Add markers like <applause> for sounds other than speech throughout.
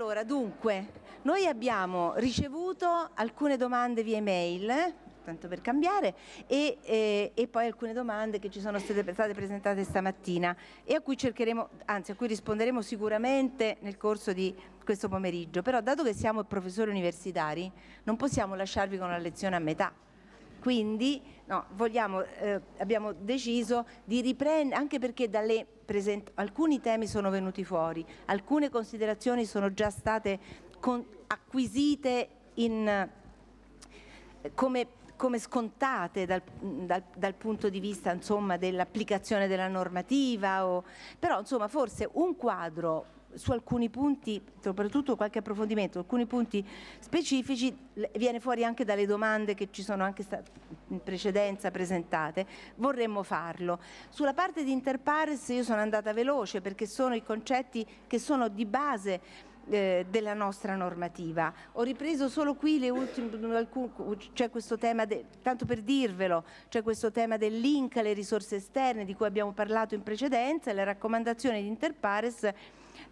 Allora, dunque, noi abbiamo ricevuto alcune domande via email, eh, tanto per cambiare, e, eh, e, poi alcune domande che ci sono state, state presentate stamattina e a cui cercheremo, anzi a cui risponderemo sicuramente nel corso di questo pomeriggio. Però dato che siamo professori universitari non possiamo lasciarvi con la lezione a metà quindi no, vogliamo, eh, abbiamo deciso di riprendere, anche perché dalle alcuni temi sono venuti fuori, alcune considerazioni sono già state acquisite in, come come scontate dal, dal, dal punto di vista dell'applicazione della normativa, o, però insomma, forse un quadro su alcuni punti, soprattutto qualche approfondimento, alcuni punti specifici, viene fuori anche dalle domande che ci sono anche in precedenza presentate, vorremmo farlo. Sulla parte di interpares io sono andata veloce perché sono i concetti che sono di base eh, della nostra normativa. Ho ripreso solo qui le ultime, cioè questo tema, de, tanto per dirvelo, c'è cioè questo tema del link alle risorse esterne di cui abbiamo parlato in precedenza, le raccomandazioni di Interpares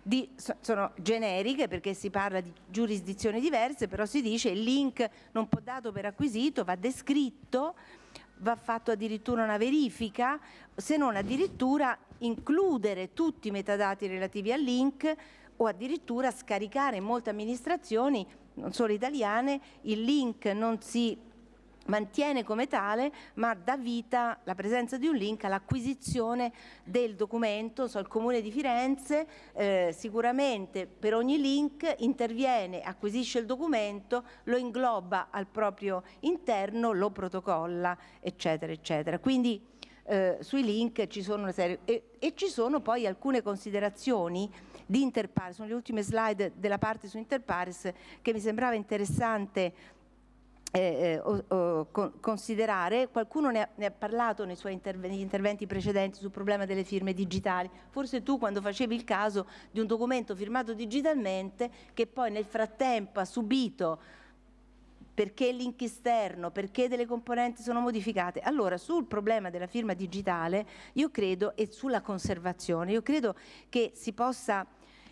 di, sono generiche perché si parla di giurisdizioni diverse, però si dice il link non può dato per acquisito, va descritto, va fatto addirittura una verifica, se non addirittura includere tutti i metadati relativi al link o addirittura scaricare in molte amministrazioni, non solo italiane, il link non si mantiene come tale ma dà vita la presenza di un link all'acquisizione del documento so, il comune di Firenze eh, sicuramente per ogni link interviene, acquisisce il documento lo ingloba al proprio interno lo protocolla eccetera eccetera quindi eh, sui link ci sono una serie e, e, ci sono poi alcune considerazioni di Interpares, sono le ultime slide della parte su Interpares che mi sembrava interessante eh, eh o, o, considerare, qualcuno ne ha, ne ha parlato nei suoi interventi, interventi precedenti sul problema delle firme digitali, forse tu quando facevi il caso di un documento firmato digitalmente che poi nel frattempo ha subito perché il link esterno, perché delle componenti sono modificate. Allora sul problema della firma digitale io credo e sulla conservazione, io credo che si possa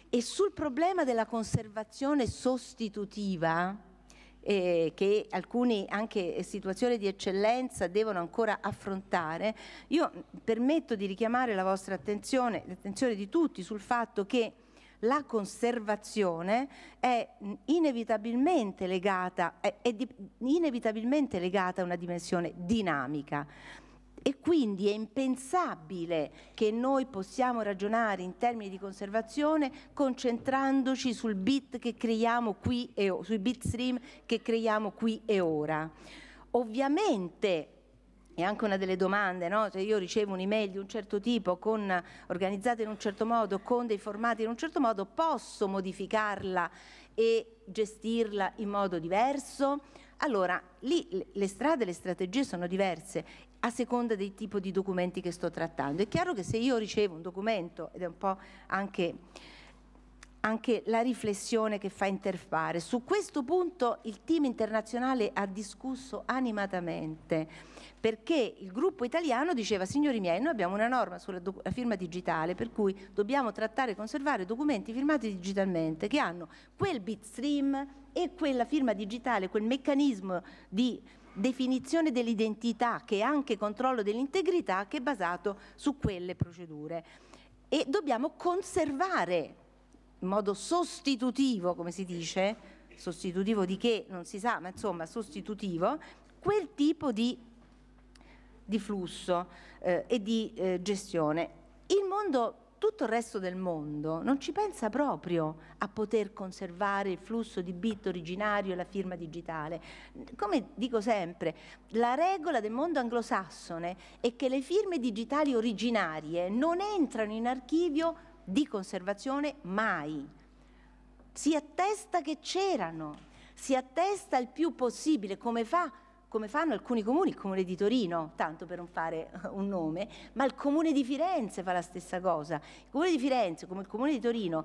e sul problema della conservazione sostitutiva eh, che alcune anche situazioni di eccellenza devono ancora affrontare, io permetto di richiamare la vostra attenzione, l'attenzione di tutti sul fatto che la conservazione è inevitabilmente legata, è, è di, inevitabilmente legata a una dimensione dinamica. E quindi è impensabile che noi possiamo ragionare in termini di conservazione concentrandoci sul bit che creiamo qui e sui bitstream che creiamo qui e ora. Ovviamente è anche una delle domande, no? se io ricevo un'email di un certo tipo, con, organizzata in un certo modo, con dei formati in un certo modo, posso modificarla e gestirla in modo diverso? Allora, lì le strade, le strategie sono diverse a seconda del tipo di documenti che sto trattando. È chiaro che se io ricevo un documento, ed è un po' anche anche la riflessione che fa interfare. Su questo punto il team internazionale ha discusso animatamente perché il gruppo italiano diceva signori miei noi abbiamo una norma sulla firma digitale per cui dobbiamo trattare e conservare documenti firmati digitalmente che hanno quel bitstream e quella firma digitale, quel meccanismo di definizione dell'identità che è anche controllo dell'integrità che è basato su quelle procedure e dobbiamo conservare in modo sostitutivo, come si dice, sostitutivo di che non si sa, ma insomma sostitutivo, quel tipo di, di flusso eh, e di eh, gestione. Il mondo, tutto il resto del mondo, non ci pensa proprio a poter conservare il flusso di bit originario e la firma digitale. Come dico sempre, la regola del mondo anglosassone è che le firme digitali originarie non entrano in archivio di conservazione mai. Si attesta che c'erano, si attesta il più possibile come fa come fanno alcuni comuni, il comune di Torino, tanto per non fare <laughs> un nome, ma il comune di Firenze fa la stessa cosa. Il comune di Firenze, come il comune di Torino,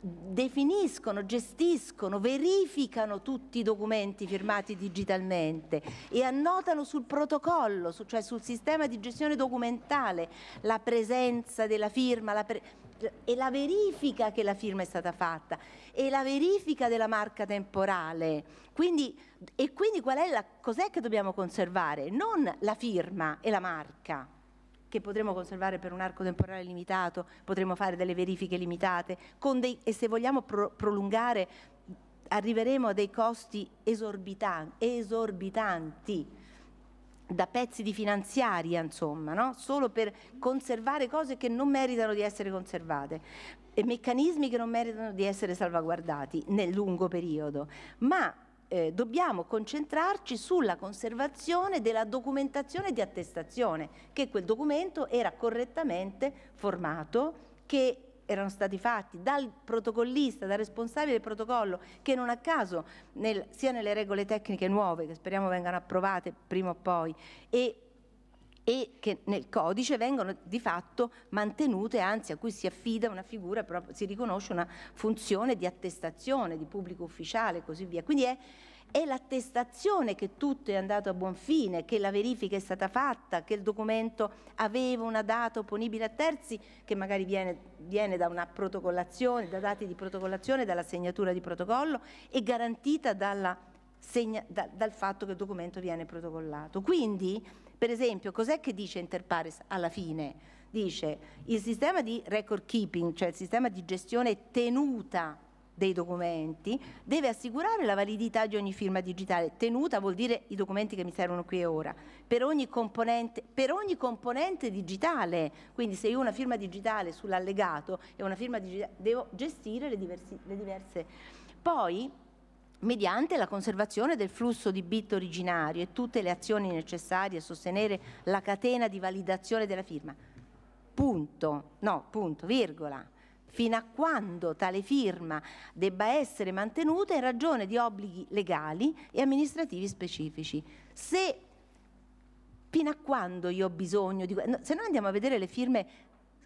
definiscono, gestiscono, verificano tutti i documenti firmati digitalmente e annotano sul protocollo, cioè sul sistema di gestione documentale, la presenza della firma la pre e la verifica che la firma è stata fatta e la verifica della marca temporale. Quindi, e quindi qual è la, cos'è che dobbiamo conservare? Non la firma e la marca che potremo conservare per un arco temporale limitato, potremo fare delle verifiche limitate dei, e se vogliamo pro, prolungare arriveremo a dei costi esorbitanti, esorbitanti da pezzi di finanziaria, insomma, no? solo per conservare cose che non meritano di essere conservate e meccanismi che non meritano di essere salvaguardati nel lungo periodo. Ma eh, dobbiamo concentrarci sulla conservazione della documentazione di attestazione, che quel documento era correttamente formato, che erano stati fatti dal protocollista, dal responsabile del protocollo, che non a caso nel, sia nelle regole tecniche nuove, che speriamo vengano approvate prima o poi, e e che nel codice vengono di fatto mantenute, anzi a cui si affida una figura, si riconosce una funzione di attestazione, di pubblico ufficiale e così via. Quindi è, è l'attestazione che tutto è andato a buon fine, che la verifica è stata fatta, che il documento aveva una data opponibile a terzi, che magari viene, viene da una protocollazione, da dati di protocollazione, dalla segnatura di protocollo e garantita dalla, segna, da, dal fatto che il documento viene protocollato. Quindi per esempio, cos'è che dice Interpares alla fine? Dice il sistema di record keeping, cioè il sistema di gestione tenuta dei documenti, deve assicurare la validità di ogni firma digitale. Tenuta vuol dire i documenti che mi servono qui e ora, per ogni componente, per ogni componente digitale. Quindi se io ho una firma digitale sull'allegato e una firma digitale, devo gestire le, diversi, le diverse. Poi mediante la conservazione del flusso di bit originario e tutte le azioni necessarie a sostenere la catena di validazione della firma. Punto, no, punto, virgola, fino a quando tale firma debba essere mantenuta in ragione di obblighi legali e amministrativi specifici. Se fino a quando io ho bisogno di... se noi andiamo a vedere le firme,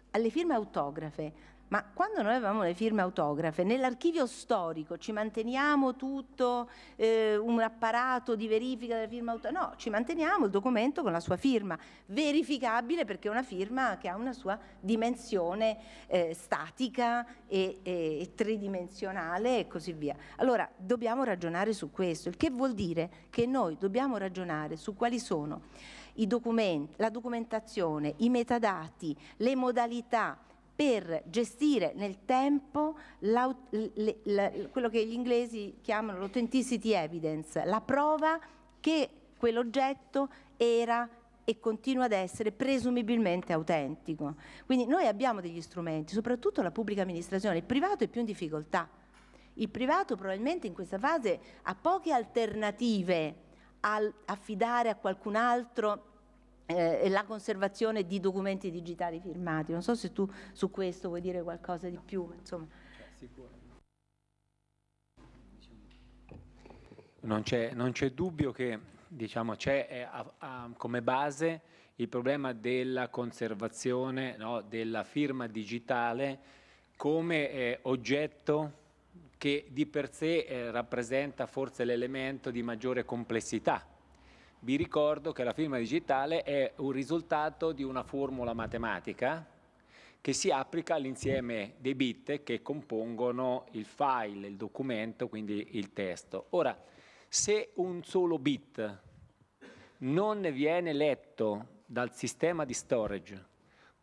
le firme autografe, ma quando noi avevamo le firme autografe, nell'archivio storico ci manteniamo tutto eh, un apparato di verifica delle firme autografe? No, ci manteniamo il documento con la sua firma, verificabile perché è una firma che ha una sua dimensione eh, statica e, e, e tridimensionale e così via. Allora, dobbiamo ragionare su questo, il che vuol dire che noi dobbiamo ragionare su quali sono la documentazione, i metadati, le modalità per gestire nel tempo le, le, quello che gli inglesi chiamano l'authenticity evidence, la prova che quell'oggetto era e continua ad essere presumibilmente autentico. Quindi noi abbiamo degli strumenti, soprattutto la pubblica amministrazione, il privato è più in difficoltà. Il privato probabilmente in questa fase ha poche alternative al affidare a qualcun altro eh, la conservazione di documenti digitali firmati. Non so se tu su questo vuoi dire qualcosa di più. Insomma. Non c'è, dubbio che diciamo, c'è eh, come base il problema della conservazione no, della firma digitale come eh, oggetto che di per sé eh, rappresenta forse l'elemento di maggiore complessità vi ricordo che la firma digitale è un risultato di una formula matematica che si applica all'insieme dei bit che compongono il file, il documento, quindi il testo. Ora, se un solo bit non viene letto dal sistema di storage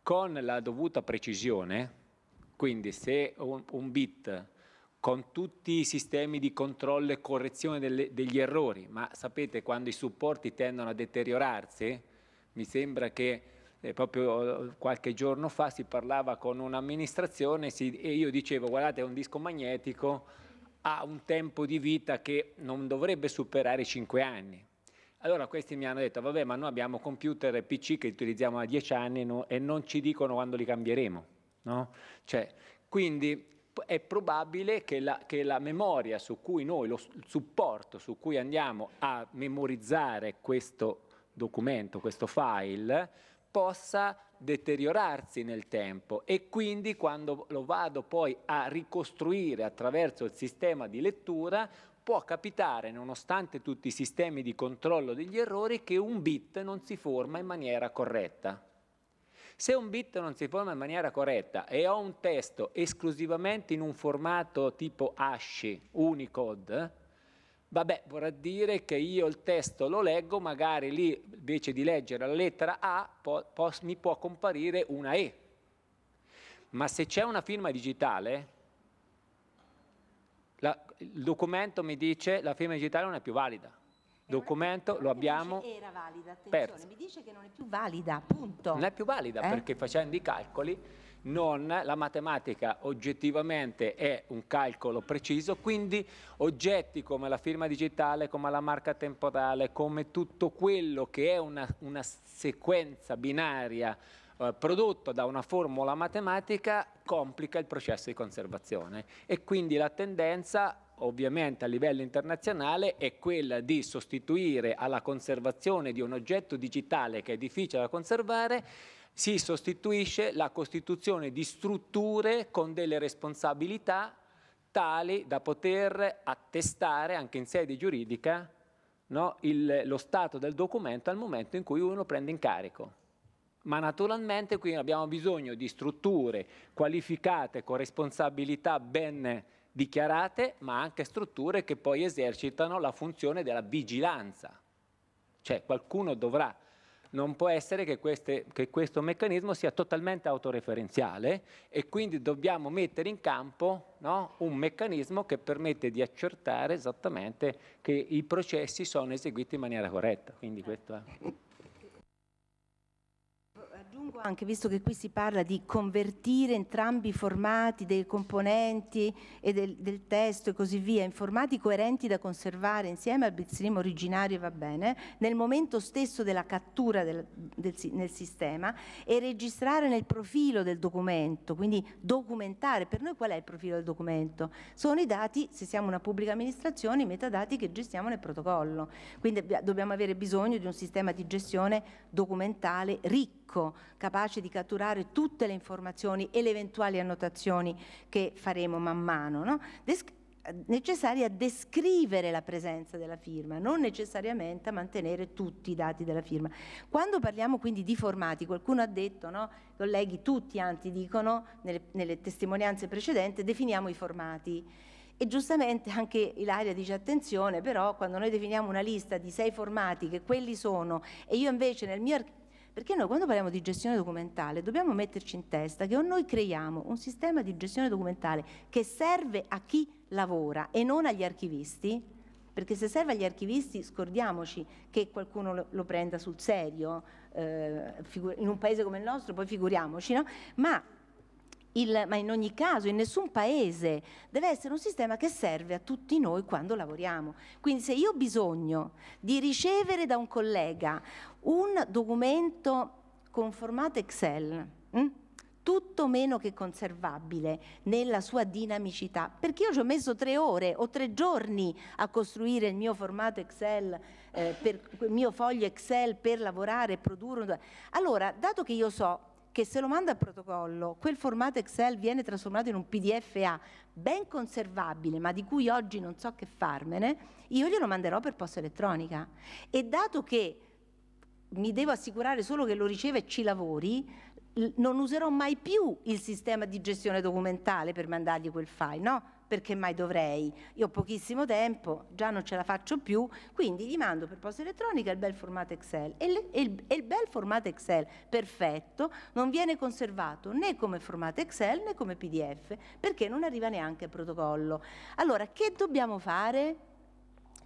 con la dovuta precisione, quindi se un, un bit con tutti i sistemi di controllo e correzione delle, degli errori, ma sapete quando i supporti tendono a deteriorarsi, mi sembra che eh, proprio eh, qualche giorno fa si parlava con un'amministrazione e io dicevo guardate un disco magnetico ha un tempo di vita che non dovrebbe superare i 5 anni. Allora questi mi hanno detto vabbè ma noi abbiamo computer e PC che utilizziamo da 10 anni no, e non ci dicono quando li cambieremo. No? Cioè, quindi è probabile che la, che la memoria su cui noi, lo supporto su cui andiamo a memorizzare questo documento, questo file, possa deteriorarsi nel tempo e quindi quando lo vado poi a ricostruire attraverso il sistema di lettura può capitare, nonostante tutti i sistemi di controllo degli errori, che un bit non si forma in maniera corretta. Se un bit non si forma in maniera corretta e ho un testo esclusivamente in un formato tipo ASCII, Unicode, vabbè, vorrà dire che io il testo lo leggo, magari lì invece di leggere la lettera A po po mi può comparire una E. Ma se c'è una firma digitale, la, il documento mi dice che la firma digitale non è più valida documento lo abbiamo era valida, perso. Mi dice che non è più valida, punto. Non è più valida eh? perché facendo i calcoli non, la matematica oggettivamente è un calcolo preciso, quindi oggetti come la firma digitale, come la marca temporale, come tutto quello che è una, una sequenza binaria eh, prodotto da una formula matematica complica il processo di conservazione e quindi la tendenza ovviamente a livello internazionale è quella di sostituire alla conservazione di un oggetto digitale che è difficile da conservare si sostituisce la costituzione di strutture con delle responsabilità tali da poter attestare anche in sede giuridica no, il, lo stato del documento al momento in cui uno prende in carico. Ma naturalmente qui abbiamo bisogno di strutture qualificate con responsabilità ben dichiarate, ma anche strutture che poi esercitano la funzione della vigilanza. Cioè qualcuno dovrà, non può essere che, queste, che questo meccanismo sia totalmente autoreferenziale e quindi dobbiamo mettere in campo no, un meccanismo che permette di accertare esattamente che i processi sono eseguiti in maniera corretta. Quindi questo è propongo anche, visto che qui si parla di convertire entrambi i formati dei componenti e del, del testo e così via in formati coerenti da conservare insieme al bitstream originario, va bene, nel momento stesso della cattura del, del, nel sistema e registrare nel profilo del documento, quindi documentare. Per noi qual è il profilo del documento? Sono i dati, se siamo una pubblica amministrazione, i metadati che gestiamo nel protocollo. Quindi dobbiamo avere bisogno di un sistema di gestione documentale ricco capace di catturare tutte le informazioni e le eventuali annotazioni che faremo man mano, no? necessaria a descrivere la presenza della firma, non necessariamente a mantenere tutti i dati della firma. Quando parliamo quindi di formati, qualcuno ha detto, no? colleghi tutti anzi dicono nelle, nelle testimonianze precedenti, definiamo i formati. E giustamente anche Ilaria dice attenzione, però quando noi definiamo una lista di sei formati che quelli sono e io invece nel mio perché noi quando parliamo di gestione documentale dobbiamo metterci in testa che o noi creiamo un sistema di gestione documentale che serve a chi lavora e non agli archivisti, perché se serve agli archivisti scordiamoci che qualcuno lo, lo prenda sul serio eh, in un paese come il nostro, poi figuriamoci, no? ma il, ma in ogni caso, in nessun paese, deve essere un sistema che serve a tutti noi quando lavoriamo. Quindi se io ho bisogno di ricevere da un collega un documento con formato Excel, mh? Hm, tutto meno che conservabile nella sua dinamicità, perché io ci ho messo tre ore o tre giorni a costruire il mio formato Excel, eh, per, il mio foglio Excel per lavorare e produrre. Allora, dato che io so che se lo manda a protocollo, quel formato Excel viene trasformato in un PDFA ben conservabile, ma di cui oggi non so che farmene, io glielo manderò per posta elettronica. E dato che mi devo assicurare solo che lo riceve e ci lavori, non userò mai più il sistema di gestione documentale per mandargli quel file, no? perché mai dovrei? Io ho pochissimo tempo, già non ce la faccio più, quindi gli mando per posta elettronica il bel formato Excel. E, il, il, bel formato Excel perfetto non viene conservato né come formato Excel né come PDF, perché non arriva neanche al protocollo. Allora, che dobbiamo fare?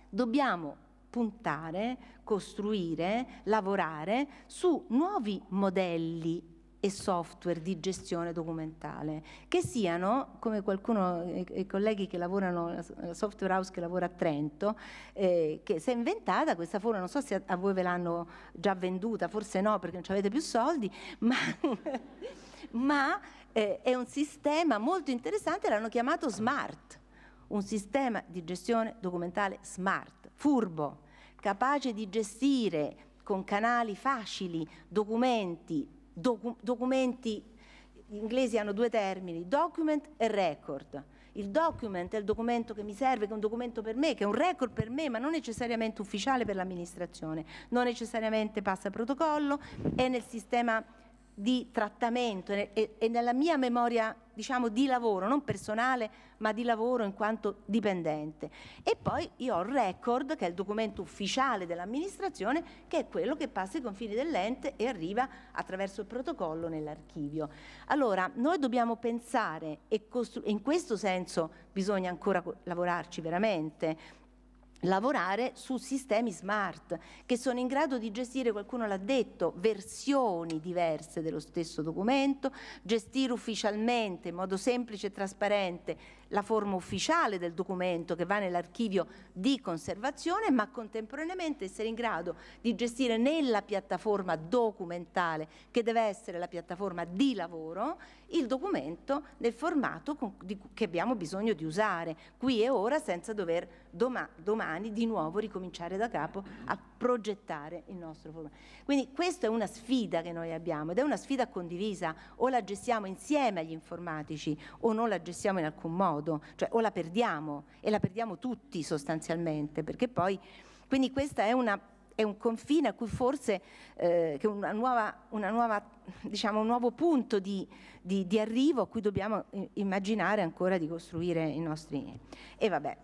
Dobbiamo puntare, costruire, lavorare su nuovi modelli e software di gestione documentale, che siano, come qualcuno, eh, i colleghi che lavorano, la software house che lavora a Trento, eh, che si è inventata questa forma, non so se a, voi ve l'hanno già venduta, forse no perché non avete più soldi, <laughs> ma... ma eh, è un sistema molto interessante, l'hanno chiamato smart, un sistema di gestione documentale smart, furbo, capace di gestire con canali facili, documenti, docu documenti gli inglesi hanno due termini, document e record. Il document è il documento che mi serve, che è un documento per me, che è un record per me, ma non necessariamente ufficiale per l'amministrazione, non necessariamente passa protocollo, è nel sistema di trattamento e, e nella mia memoria diciamo di lavoro, non personale, ma di lavoro in quanto dipendente. E poi io ho il record, che è il documento ufficiale dell'amministrazione, che è quello che passa i confini dell'ente e arriva attraverso il protocollo nell'archivio. Allora, noi dobbiamo pensare e in questo senso bisogna ancora lavorarci veramente lavorare su sistemi smart che sono in grado di gestire, qualcuno l'ha detto, versioni diverse dello stesso documento, gestire ufficialmente in modo semplice e trasparente la forma ufficiale del documento che va nell'archivio di conservazione, ma contemporaneamente essere in grado di gestire nella piattaforma documentale, che deve essere la piattaforma di lavoro, il documento nel formato che abbiamo bisogno di usare qui e ora senza dover domani di nuovo ricominciare da capo a progettare il nostro formato. Quindi questa è una sfida che noi abbiamo ed è una sfida condivisa, o la gestiamo insieme agli informatici o non la gestiamo in alcun modo modo, cioè o la perdiamo e la perdiamo tutti sostanzialmente, perché poi, quindi questo è, è un confine a cui forse eh, che una nuova, una nuova, diciamo, un nuovo punto di, di, di arrivo a cui dobbiamo immaginare ancora di costruire i nostri... E vabbè,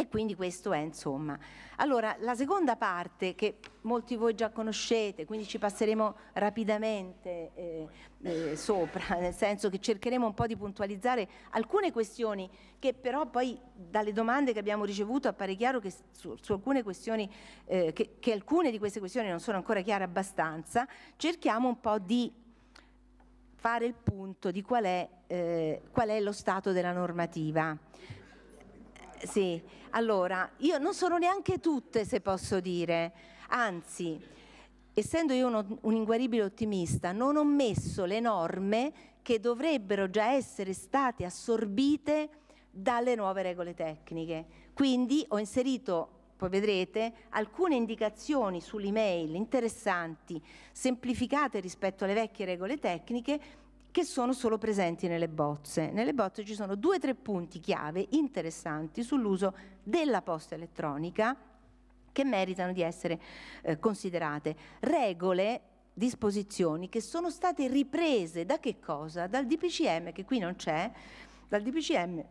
e quindi questo è insomma. Allora, la seconda parte che molti di voi già conoscete, quindi ci passeremo rapidamente eh, eh, sopra, <laughs> nel senso che cercheremo un po' di puntualizzare alcune questioni che però poi dalle domande che abbiamo ricevuto appare chiaro che su, su alcune questioni, eh, che, che alcune di queste questioni non sono ancora chiare abbastanza, cerchiamo un po' di fare il punto di qual è, eh, qual è, lo stato della normativa. Sì, allora, io non sono neanche tutte se posso dire, anzi, essendo io uno, un inguaribile ottimista, non ho messo le norme che dovrebbero già essere state assorbite dalle nuove regole tecniche. Quindi ho inserito poi vedrete, alcune indicazioni sull'email interessanti, semplificate rispetto alle vecchie regole tecniche che sono solo presenti nelle bozze. Nelle bozze ci sono due o tre punti chiave interessanti sull'uso della posta elettronica che meritano di essere eh, considerate. Regole disposizioni che sono state riprese da che cosa? Dal DPCM che qui non c'è, dal DPCM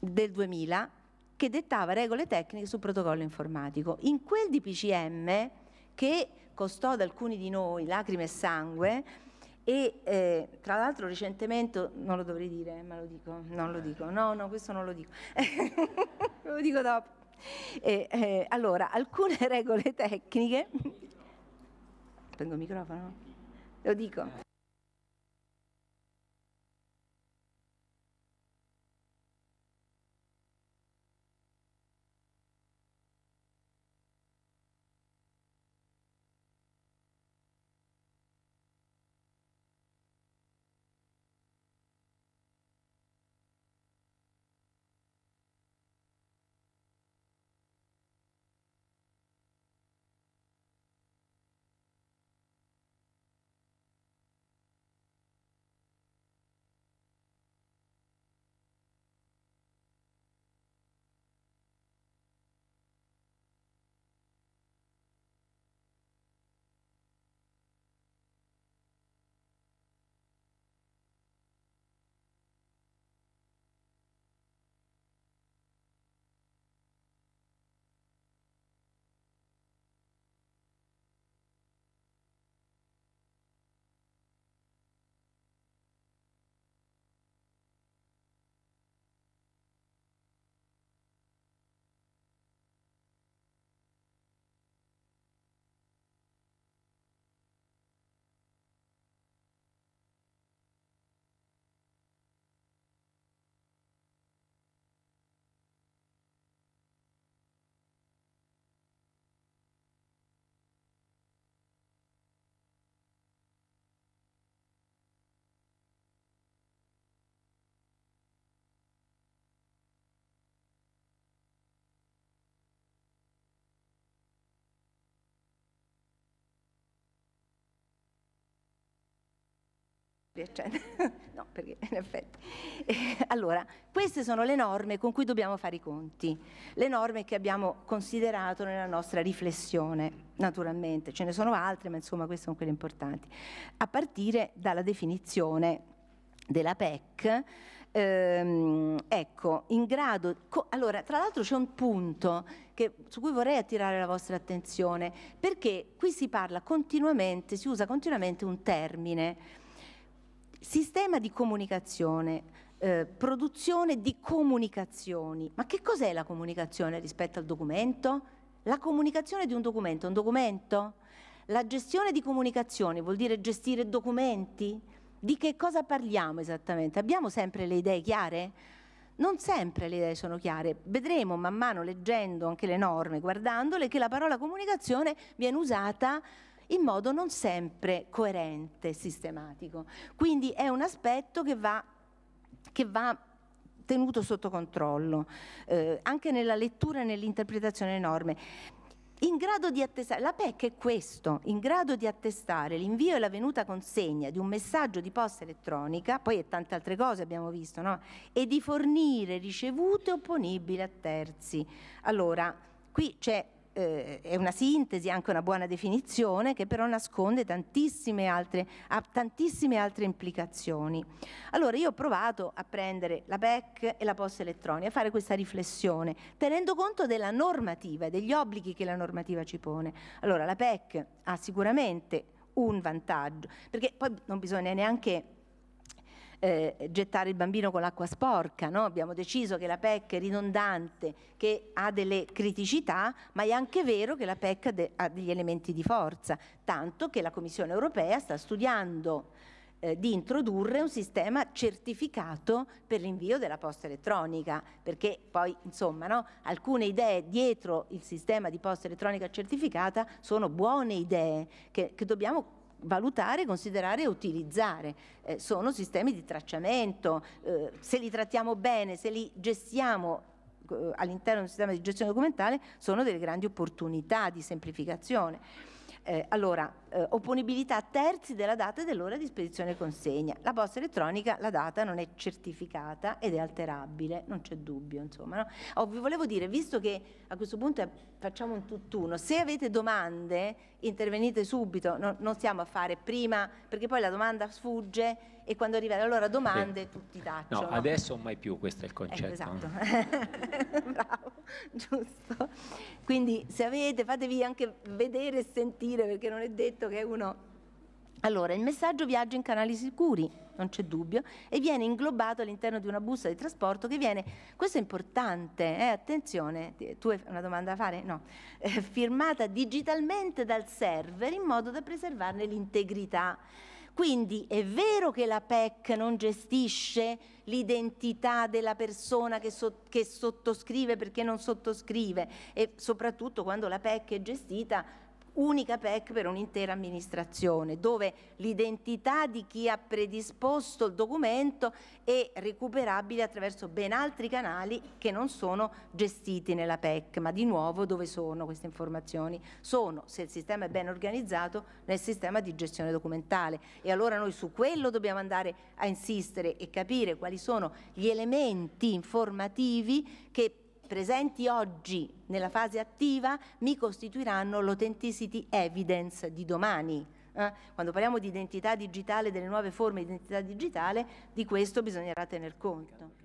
del 2000 che dettava regole tecniche sul protocollo informatico. In quel DPCM che costò ad alcuni di noi lacrime e sangue, e eh, tra l'altro recentemente, non lo dovrei dire, eh, ma lo dico, non lo dico, no, no, questo non lo dico, <laughs> lo dico dopo. Eh, eh, allora, alcune <laughs> regole tecniche, prendo il microfono, lo dico. Cioè, <laughs> no, perché in effetti. Eh, allora, queste sono le norme con cui dobbiamo fare i conti, le norme che abbiamo considerato nella nostra riflessione, naturalmente, ce ne sono altre, ma insomma queste sono quelle importanti, a partire dalla definizione della PEC. Ehm, ecco, in grado. allora, tra l'altro c'è un punto che, su cui vorrei attirare la vostra attenzione, perché qui si parla continuamente, si usa continuamente un termine sistema di comunicazione, eh, produzione di comunicazioni. Ma che cos'è la comunicazione rispetto al documento? La comunicazione di un documento è un documento? La gestione di comunicazioni vuol dire gestire documenti? Di che cosa parliamo esattamente? Abbiamo sempre le idee chiare? Non sempre le idee sono chiare, vedremo man mano leggendo anche le norme, guardandole, che la parola comunicazione viene usata in modo non sempre coerente, sistematico. Quindi è un aspetto che va, che va tenuto sotto controllo, eh, anche nella lettura e nell'interpretazione delle norme. In grado di attestare, la PEC è questo, in grado di attestare l'invio e la venuta consegna di un messaggio di posta elettronica, poi e tante altre cose abbiamo visto, no? e di fornire ricevute opponibili a terzi. Allora, qui c'è eh, è una sintesi, anche una buona definizione, che però nasconde tantissime altre, tantissime altre implicazioni. Allora io ho provato a prendere la PEC e la posta elettronica, a fare questa riflessione, tenendo conto della normativa e degli obblighi che la normativa ci pone. Allora la PEC ha sicuramente un vantaggio, perché poi non bisogna neanche eh, gettare il bambino con l'acqua sporca, no? abbiamo deciso che la PEC è ridondante, che ha delle criticità, ma è anche vero che la PEC de ha degli elementi di forza, tanto che la Commissione europea sta studiando eh, di introdurre un sistema certificato per l'invio della posta elettronica, perché poi insomma no? alcune idee dietro il sistema di posta elettronica certificata sono buone idee che, che dobbiamo valutare, considerare e utilizzare. Eh, sono sistemi di tracciamento, eh, se li trattiamo bene, se li gestiamo eh, all'interno di un sistema di gestione documentale sono delle grandi opportunità di semplificazione. Eh, allora, eh, opponibilità a terzi della data e dell'ora di spedizione e consegna. La posta elettronica, la data non è certificata ed è alterabile, non c'è dubbio, insomma. No? Oh, vi volevo dire, visto che a questo punto è, facciamo un tutt'uno, se avete domande intervenite subito, no, non stiamo a fare prima, perché poi la domanda sfugge e quando arrivare allora domande sì. tutti tacciano. No, adesso mai più, questo è il concetto. Eh, esatto, <laughs> bravo, giusto. Quindi se avete fatevi anche vedere e sentire perché non è detto che uno... Allora, il messaggio viaggia in canali sicuri, non c'è dubbio, e viene inglobato all'interno di una busta di trasporto che viene, questo è importante, eh, attenzione, tu hai una domanda da fare? No, eh, firmata digitalmente dal server in modo da preservarne l'integrità. Quindi è vero che la PEC non gestisce l'identità della persona che, so che sottoscrive perché non sottoscrive e soprattutto quando la PEC è gestita unica PEC per un'intera amministrazione, dove l'identità di chi ha predisposto il documento è recuperabile attraverso ben altri canali che non sono gestiti nella PEC, ma di nuovo dove sono queste informazioni? Sono, se il sistema è ben organizzato, nel sistema di gestione documentale e allora noi su quello dobbiamo andare a insistere e capire quali sono gli elementi informativi che presenti oggi nella fase attiva mi costituiranno l'authenticity evidence di domani. Eh? Quando parliamo di identità digitale, delle nuove forme di identità digitale, di questo bisognerà tener conto.